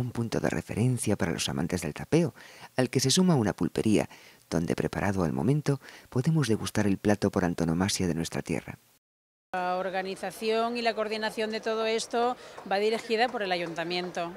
un punto de referencia para los amantes del tapeo, al que se suma una pulpería, donde preparado al momento podemos degustar el plato por antonomasia de nuestra tierra. La organización y la coordinación de todo esto va dirigida por el ayuntamiento.